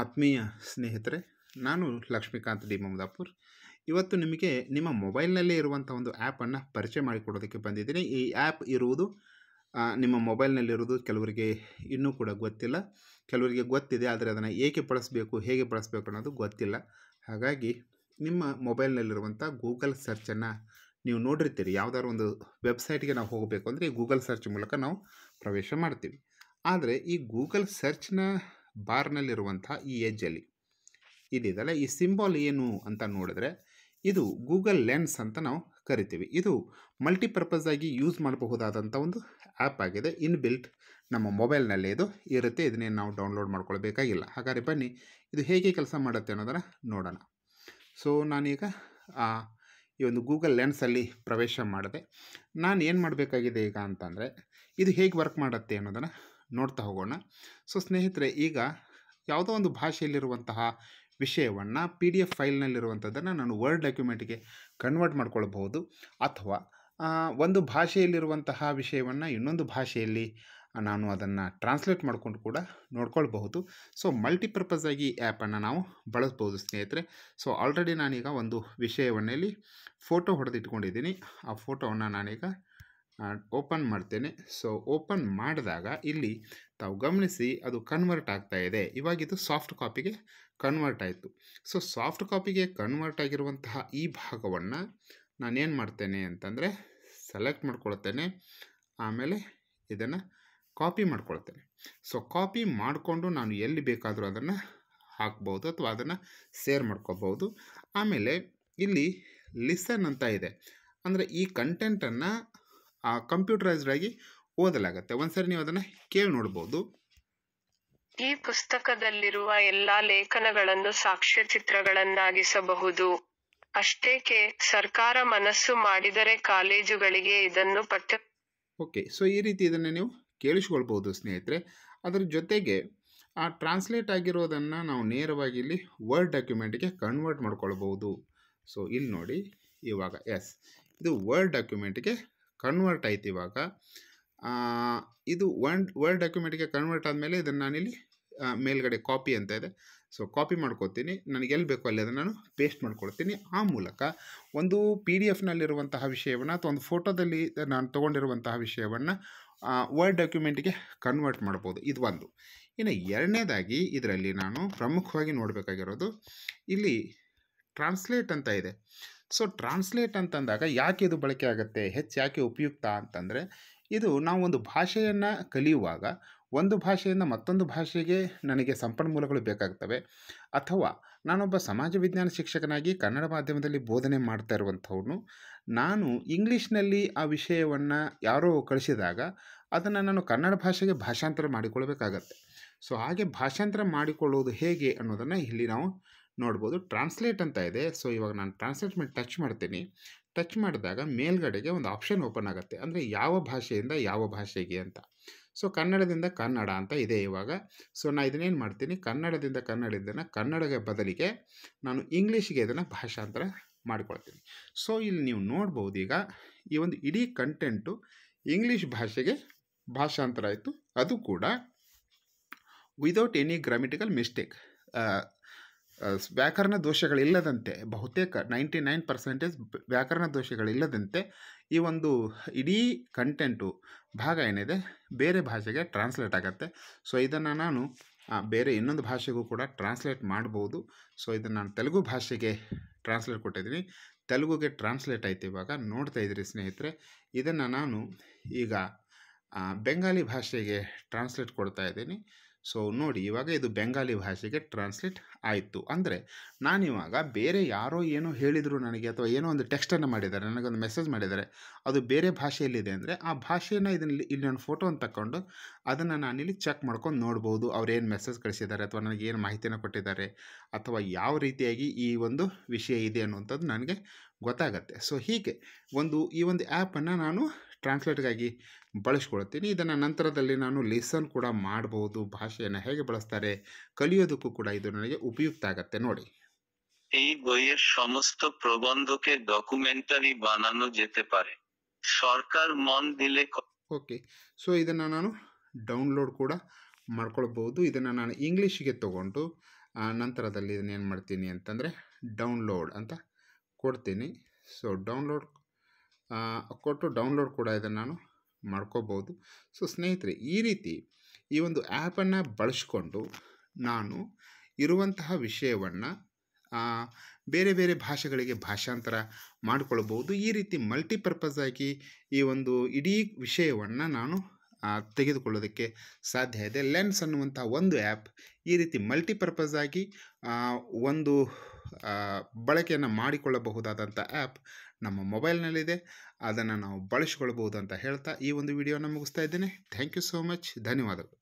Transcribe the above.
ಆತ್ಮೀಯ ಸ್ನೇಹಿತರೆ ನಾನು ಲಕ್ಷ್ಮೀಕಾಂತ್ ಡಿ ಮಮದಾಪುರ್ ಇವತ್ತು ನಿಮಗೆ ನಿಮ್ಮ ಮೊಬೈಲ್ನಲ್ಲೇ ಇರುವಂಥ ಒಂದು ಆ್ಯಪನ್ನು ಪರಿಚಯ ಮಾಡಿಕೊಡೋದಕ್ಕೆ ಬಂದಿದ್ದೀನಿ ಈ ಆ್ಯಪ್ ಇರುವುದು ನಿಮ್ಮ ಮೊಬೈಲ್ನಲ್ಲಿರುವುದು ಕೆಲವರಿಗೆ ಇನ್ನೂ ಕೂಡ ಗೊತ್ತಿಲ್ಲ ಕೆಲವರಿಗೆ ಗೊತ್ತಿದೆ ಆದರೆ ಅದನ್ನು ಏಕೆ ಬಳಸಬೇಕು ಹೇಗೆ ಬಳಸಬೇಕು ಅನ್ನೋದು ಗೊತ್ತಿಲ್ಲ ಹಾಗಾಗಿ ನಿಮ್ಮ ಮೊಬೈಲ್ನಲ್ಲಿರುವಂಥ ಗೂಗಲ್ ಸರ್ಚನ್ನು ನೀವು ನೋಡಿರ್ತೀರಿ ಯಾವುದಾದ್ರು ಒಂದು ವೆಬ್ಸೈಟ್ಗೆ ನಾವು ಹೋಗಬೇಕು ಅಂದರೆ ಈ ಗೂಗಲ್ ಸರ್ಚ್ ಮೂಲಕ ನಾವು ಪ್ರವೇಶ ಮಾಡ್ತೀವಿ ಆದರೆ ಈ ಗೂಗಲ್ ಸರ್ಚ್ನ ಬಾರ್ನಲ್ಲಿರುವಂಥ ಈ ಎಜ್ಜಲ್ಲಿ ಇದಿದಲ್ಲ ಈ ಸಿಂಬಾಲ್ ಏನು ಅಂತ ನೋಡಿದ್ರೆ ಇದು ಗೂಗಲ್ ಲೆನ್ಸ್ ಅಂತ ನಾವು ಕರಿತೀವಿ ಇದು ಮಲ್ಟಿಪರ್ಪಸ್ ಆಗಿ ಯೂಸ್ ಮಾಡಬಹುದಾದಂಥ ಒಂದು ಆ್ಯಪ್ ಆಗಿದೆ ಇನ್ ಬಿಲ್ಟ್ ನಮ್ಮ ಮೊಬೈಲ್ನಲ್ಲೇ ಇದು ಇರುತ್ತೆ ಇದನ್ನೇ ನಾವು ಡೌನ್ಲೋಡ್ ಮಾಡ್ಕೊಳ್ಬೇಕಾಗಿಲ್ಲ ಹಾಗಾದರೆ ಬನ್ನಿ ಇದು ಹೇಗೆ ಕೆಲಸ ಮಾಡುತ್ತೆ ಅನ್ನೋದನ್ನು ನೋಡೋಣ ಸೊ ನಾನೀಗ ಈ ಒಂದು ಗೂಗಲ್ ಲೆನ್ಸಲ್ಲಿ ಪ್ರವೇಶ ಮಾಡಿದೆ ನಾನು ಏನು ಮಾಡಬೇಕಾಗಿದೆ ಈಗ ಅಂತಂದರೆ ಇದು ಹೇಗೆ ವರ್ಕ್ ಮಾಡುತ್ತೆ ಅನ್ನೋದನ್ನು ನೋಡ್ತಾ ಹೋಗೋಣ ಸೊ ಸ್ನೇಹಿತರೆ ಈಗ ಯಾವುದೋ ಒಂದು ಭಾಷೆಯಲ್ಲಿರುವಂತಹ ವಿಷಯವನ್ನು ಪಿ ಡಿ ಎಫ್ ಫೈಲ್ನಲ್ಲಿರುವಂಥದ್ದನ್ನು ನಾನು ವರ್ಡ್ ಡಾಕ್ಯುಮೆಂಟ್ಗೆ ಕನ್ವರ್ಟ್ ಮಾಡ್ಕೊಳ್ಬಹುದು ಅಥವಾ ಒಂದು ಭಾಷೆಯಲ್ಲಿರುವಂತಹ ವಿಷಯವನ್ನು ಇನ್ನೊಂದು ಭಾಷೆಯಲ್ಲಿ ನಾನು ಅದನ್ನು ಟ್ರಾನ್ಸ್ಲೇಟ್ ಮಾಡಿಕೊಂಡು ಕೂಡ ನೋಡ್ಕೊಳ್ಬಹುದು ಸೊ ಮಲ್ಟಿಪರ್ಪಸಾಗಿ ಆ್ಯಪನ್ನು ನಾವು ಬಳಸ್ಬೋದು ಸ್ನೇಹಿತರೆ ಸೊ ಆಲ್ರೆಡಿ ನಾನೀಗ ಒಂದು ವಿಷಯವನ್ನಲ್ಲಿ ಫೋಟೋ ಹೊಡೆದಿಟ್ಕೊಂಡಿದ್ದೀನಿ ಆ ಫೋಟೋವನ್ನು ನಾನೀಗ ಓಪನ್ ಮಾಡ್ತೇನೆ ಸೊ ಓಪನ್ ಮಾಡಿದಾಗ ಇಲ್ಲಿ ತಾವು ಗಮನಿಸಿ ಅದು ಕನ್ವರ್ಟ್ ಆಗ್ತಾ ಇದೆ ಇವಾಗ ಇದು ಸಾಫ್ಟ್ ಕಾಪಿಗೆ ಕನ್ವರ್ಟ್ ಆಯಿತು ಸೊ ಸಾಫ್ಟ್ ಕಾಪಿಗೆ ಕನ್ವರ್ಟ್ ಆಗಿರುವಂತಹ ಈ ಭಾಗವನ್ನು ನಾನೇನು ಮಾಡ್ತೇನೆ ಅಂತಂದರೆ ಸೆಲೆಕ್ಟ್ ಮಾಡ್ಕೊಳ್ತೇನೆ ಆಮೇಲೆ ಇದನ್ನು ಕಾಪಿ ಮಾಡ್ಕೊಳ್ತೇನೆ ಸೊ ಕಾಪಿ ಮಾಡಿಕೊಂಡು ನಾನು ಎಲ್ಲಿ ಬೇಕಾದರೂ ಅದನ್ನು ಹಾಕ್ಬೋದು ಅಥವಾ ಅದನ್ನು ಸೇರ್ ಮಾಡ್ಕೋಬೋದು ಆಮೇಲೆ ಇಲ್ಲಿ ಲಿಸನ್ ಅಂತ ಇದೆ ಅಂದರೆ ಈ ಕಂಟೆಂಟನ್ನು ಆ ಕಂಪ್ಯೂಟರೈಸ್ಡ್ ಆಗಿ ಓದಲಾಗತ್ತೆ ಒಂದ್ಸರಿ ನೀವು ಅದನ್ನ ಕೇಳಿ ನೋಡಬಹುದು ಈ ಪುಸ್ತಕದಲ್ಲಿರುವ ಎಲ್ಲಾ ಲೇಖನಗಳನ್ನು ಸಾಕ್ಷ್ಯ ಚಿತ್ರಗಳನ್ನಾಗಿಸಬಹುದು ಅಷ್ಟೇಕೆ ಸರ್ಕಾರ ಮನಸ್ಸು ಮಾಡಿದರೆ ಕಾಲೇಜುಗಳಿಗೆ ಇದನ್ನು ಪಠ್ಯ ಓಕೆ ಸೊ ಈ ರೀತಿ ಇದನ್ನು ನೀವು ಕೇಳಿಸ್ಕೊಳ್ಬಹುದು ಸ್ನೇಹಿತರೆ ಅದರ ಜೊತೆಗೆ ಆ ಟ್ರಾನ್ಸ್ಲೇಟ್ ಆಗಿರೋದನ್ನ ನಾವು ನೇರವಾಗಿ ಇಲ್ಲಿ ವರ್ಡ್ ಡಾಕ್ಯುಮೆಂಟ್ಗೆ ಕನ್ವರ್ಟ್ ಮಾಡ್ಕೊಳ್ಬಹುದು ಸೊ ಇಲ್ಲಿ ನೋಡಿ ಇವಾಗ ಎಸ್ ಇದು ವರ್ಡ್ ಡಾಕ್ಯುಮೆಂಟ್ಗೆ ಕನ್ವರ್ಟ್ ಆಯ್ತು ಇವಾಗ ಇದು ವರ್ಡ್ ವರ್ಡ್ ಡಾಕ್ಯುಮೆಂಟ್ಗೆ ಕನ್ವರ್ಟ್ ಆದಮೇಲೆ ಇದನ್ನು ನಾನಿಲ್ಲಿ ಮೇಲ್ಗಡೆ ಕಾಪಿ ಅಂತ ಇದೆ ಸೊ ಕಾಪಿ ಮಾಡ್ಕೊತೀನಿ ನನಗೆ ಎಲ್ಲಿ ಬೇಕೋ ಅಲ್ಲಿ ಅದನ್ನು ನಾನು ಪೇಸ್ಟ್ ಮಾಡ್ಕೊಡ್ತೀನಿ ಆ ಮೂಲಕ ಒಂದು ಪಿ ಡಿ ಎಫ್ನಲ್ಲಿರುವಂತಹ ವಿಷಯವನ್ನು ಅಥವಾ ಒಂದು ಫೋಟೋದಲ್ಲಿ ನಾನು ತೊಗೊಂಡಿರುವಂತಹ ವಿಷಯವನ್ನು ವರ್ಡ್ ಡಾಕ್ಯುಮೆಂಟ್ಗೆ ಕನ್ವರ್ಟ್ ಮಾಡ್ಬೋದು ಇದು ಒಂದು ಇನ್ನು ಎರಡನೇದಾಗಿ ಇದರಲ್ಲಿ ನಾನು ಪ್ರಮುಖವಾಗಿ ನೋಡಬೇಕಾಗಿರೋದು ಇಲ್ಲಿ ಟ್ರಾನ್ಸ್ಲೇಟ್ ಅಂತ ಇದೆ ಸೊ ಟ್ರಾನ್ಸ್ಲೇಟ್ ಅಂತಂದಾಗ ಯಾಕೆ ಇದು ಬಳಕೆ ಆಗುತ್ತೆ ಹೆಚ್ಚು ಯಾಕೆ ಉಪಯುಕ್ತ ಅಂತಂದರೆ ಇದು ನಾವು ಒಂದು ಭಾಷೆಯನ್ನು ಕಲಿಯುವಾಗ ಒಂದು ಭಾಷೆಯಿಂದ ಮತ್ತೊಂದು ಭಾಷೆಗೆ ನನಗೆ ಸಂಪನ್ಮೂಲಗಳು ಬೇಕಾಗ್ತವೆ ಅಥವಾ ನಾನೊಬ್ಬ ಸಮಾಜ ವಿಜ್ಞಾನ ಶಿಕ್ಷಕನಾಗಿ ಕನ್ನಡ ಮಾಧ್ಯಮದಲ್ಲಿ ಬೋಧನೆ ಮಾಡ್ತಾ ಇರುವಂಥವನು ನಾನು ಇಂಗ್ಲೀಷ್ನಲ್ಲಿ ಆ ವಿಷಯವನ್ನು ಯಾರೋ ಕಳಿಸಿದಾಗ ಅದನ್ನು ನಾನು ಕನ್ನಡ ಭಾಷೆಗೆ ಭಾಷಾಂತರ ಮಾಡಿಕೊಳ್ಬೇಕಾಗತ್ತೆ ಸೊ ಹಾಗೆ ಭಾಷಾಂತರ ಮಾಡಿಕೊಳ್ಳೋದು ಹೇಗೆ ಅನ್ನೋದನ್ನು ಇಲ್ಲಿ ನಾವು ನೋಡ್ಬೋದು ಟ್ರಾನ್ಸ್ಲೇಟ್ ಅಂತ ಇದೆ ಸೊ ಇವಾಗ ನಾನು ಟ್ರಾನ್ಸ್ಲೇಟ್ ಮೇಲೆ ಟಚ್ ಮಾಡ್ತೀನಿ ಟಚ್ ಮಾಡಿದಾಗ ಮೇಲ್ಗಡೆಗೆ ಒಂದು ಆಪ್ಷನ್ ಓಪನ್ ಆಗುತ್ತೆ ಅಂದರೆ ಯಾವ ಭಾಷೆಯಿಂದ ಯಾವ ಭಾಷೆಗೆ ಅಂತ ಸೊ ಕನ್ನಡದಿಂದ ಕನ್ನಡ ಅಂತ ಇದೆ ಇವಾಗ ಸೊ ನಾನು ಇದನ್ನೇನು ಮಾಡ್ತೀನಿ ಕನ್ನಡದಿಂದ ಕನ್ನಡದಿಂದ ಇದನ್ನು ಬದಲಿಗೆ ನಾನು ಇಂಗ್ಲೀಷ್ಗೆ ಇದನ್ನು ಭಾಷಾಂತರ ಮಾಡ್ಕೊಳ್ತೀನಿ ಸೊ ಇಲ್ಲಿ ನೀವು ನೋಡ್ಬೋದು ಈಗ ಈ ಒಂದು ಇಡೀ ಕಂಟೆಂಟು ಇಂಗ್ಲೀಷ್ ಭಾಷೆಗೆ ಭಾಷಾಂತರ ಆಯಿತು ಅದು ಕೂಡ ವಿದೌಟ್ ಎನಿ ಗ್ರಾಮಿಟಿಕಲ್ ಮಿಸ್ಟೇಕ್ ವ್ಯಾಕರಣ ದೋಷಗಳಿಲ್ಲದಂತೆ ಬಹುತೇಕ ನೈಂಟಿ ನೈನ್ ಪರ್ಸೆಂಟೇಜ್ ವ್ಯಾಕರಣ ದೋಷಗಳಿಲ್ಲದಂತೆ ಈ ಒಂದು ಇಡೀ ಕಂಟೆಂಟು ಭಾಗ ಏನಿದೆ ಬೇರೆ ಭಾಷೆಗೆ ಟ್ರಾನ್ಸ್ಲೇಟ್ ಆಗುತ್ತೆ ಸೊ ಇದನ್ನು ನಾನು ಬೇರೆ ಇನ್ನೊಂದು ಭಾಷೆಗೂ ಕೂಡ ಟ್ರಾನ್ಸ್ಲೇಟ್ ಮಾಡ್ಬೋದು ಸೊ ಇದನ್ನು ನಾನು ತೆಲುಗು ಭಾಷೆಗೆ ಟ್ರಾನ್ಸ್ಲೇಟ್ ಕೊಟ್ಟಿದ್ದೀನಿ ತೆಲುಗುಗೆ ಟ್ರಾನ್ಸ್ಲೇಟ್ ಆಯ್ತು ಇವಾಗ ನೋಡ್ತಾ ಇದ್ದೀರಿ ಸ್ನೇಹಿತರೆ ಇದನ್ನು ನಾನು ಈಗ ಬೆಂಗಾಲಿ ಭಾಷೆಗೆ ಟ್ರಾನ್ಸ್ಲೇಟ್ ಕೊಡ್ತಾ ಇದ್ದೀನಿ ಸೊ ನೋಡಿ ಇವಾಗ ಇದು ಬೆಂಗಾಲಿ ಭಾಷೆಗೆ ಟ್ರಾನ್ಸ್ಲೇಟ್ ಆಯಿತು ಅಂದರೆ ನಾನಿವಾಗ ಬೇರೆ ಯಾರೋ ಏನೋ ಹೇಳಿದರು ನನಗೆ ಅಥವಾ ಏನೋ ಒಂದು ಟೆಕ್ಸ್ಟನ್ನು ಮಾಡಿದ್ದಾರೆ ನನಗೊಂದು ಮೆಸೇಜ್ ಮಾಡಿದ್ದಾರೆ ಅದು ಬೇರೆ ಭಾಷೆಯಲ್ಲಿದೆ ಅಂದರೆ ಆ ಭಾಷೆಯನ್ನು ಇದನ್ನು ಇಲ್ಲಿ ಒಂದು ಫೋಟೋನ ತಗೊಂಡು ಅದನ್ನು ನಾನಿಲ್ಲಿ ಚೆಕ್ ಮಾಡ್ಕೊಂಡು ನೋಡ್ಬೋದು ಅವ್ರು ಏನು ಮೆಸೇಜ್ ಕಳಿಸಿದ್ದಾರೆ ಅಥವಾ ನನಗೆ ಏನು ಮಾಹಿತಿನ ಕೊಟ್ಟಿದ್ದಾರೆ ಅಥವಾ ಯಾವ ರೀತಿಯಾಗಿ ಈ ಒಂದು ವಿಷಯ ಇದೆ ಅನ್ನುವಂಥದ್ದು ನನಗೆ ಗೊತ್ತಾಗತ್ತೆ ಸೊ ಹೀಗೆ ಒಂದು ಈ ಒಂದು ಆ್ಯಪನ್ನು ನಾನು ಟ್ರಾನ್ಸ್ಲೇಟ್ಗಾಗಿ ಬಳಸ್ಕೊಳ್ತೀನಿ ಇದನ್ನು ನಂತರದಲ್ಲಿ ನಾನು ಲೆಸನ್ ಕೂಡ ಮಾಡ್ಬೋದು ಭಾಷೆಯನ್ನು ಹೇಗೆ ಬಳಸ್ತಾರೆ ಕಲಿಯೋದಕ್ಕೂ ಕೂಡ ಇದು ನನಗೆ ಉಪಯುಕ್ತ ಆಗತ್ತೆ ನೋಡಿ এই বইয়ের সমস্ত প্রবন্ধকে ডকুমেন্টারি বানানো যেতে পারে সরকার মন দিলে ওকে সো ಇದನ್ನು ನಾನು ডাউনলোড ಕೂಡ ಮಾಡ್ಕೊಳ್ಳಬಹುದು ಇದನ್ನ ನಾನು ಇಂಗ್ಲೀಷಿಗೆ ತಗೊಂಡು ನಂತರದಲ್ಲಿ ಇದನ್ನ ಏನು ಮಾಡ್ತೀನಿ ಅಂತಂದ್ರೆ ಡೌನ್ಲೋಡ್ ಅಂತ ಕೊಡ್ತೀನಿ ಸೊ ಡೌನ್ಲೋಡ್ ಕೊಟ್ಟು ಡೌನ್ಲೋಡ್ ಕೂಡ ಇದನ್ನು ನಾನು ಮಾಡ್ಕೋಬೋದು ಸೊ ಸ್ನೇಹಿತರೆ ಈ ರೀತಿ ಈ ಒಂದು ಆ್ಯಪನ್ನು ಬಳಸ್ಕೊಂಡು ನಾನು ಇರುವಂತಹ ವಿಷಯವನ್ನು ಬೇರೆ ಬೇರೆ ಭಾಷೆಗಳಿಗೆ ಭಾಷಾಂತರ ಮಾಡಿಕೊಳ್ಬೋದು ಈ ರೀತಿ ಮಲ್ಟಿಪರ್ಪಸ್ ಆಗಿ ಈ ಒಂದು ಇಡೀ ವಿಷಯವನ್ನು ನಾನು ತೆಗೆದುಕೊಳ್ಳೋದಕ್ಕೆ ಸಾಧ್ಯ ಇದೆ ಲೆನ್ಸ್ ಅನ್ನುವಂಥ ಒಂದು ಆ್ಯಪ್ ಈ ರೀತಿ ಮಲ್ಟಿಪರ್ಪಸ್ ಆಗಿ ಒಂದು ಬಳಕೆಯನ್ನು ಮಾಡಿಕೊಳ್ಳಬಹುದಾದಂಥ ಆ್ಯಪ್ ನಮ್ಮ ಮೊಬೈಲ್ನಲ್ಲಿದೆ ಅದನ್ನು ನಾವು ಬಳಸಿಕೊಳ್ಬಹುದು ಅಂತ ಹೇಳ್ತಾ ಈ ಒಂದು ವಿಡಿಯೋನ ಮುಗಿಸ್ತಾ ಇದ್ದೇನೆ ಥ್ಯಾಂಕ್ ಯು ಸೋ ಮಚ್ ಧನ್ಯವಾದಗಳು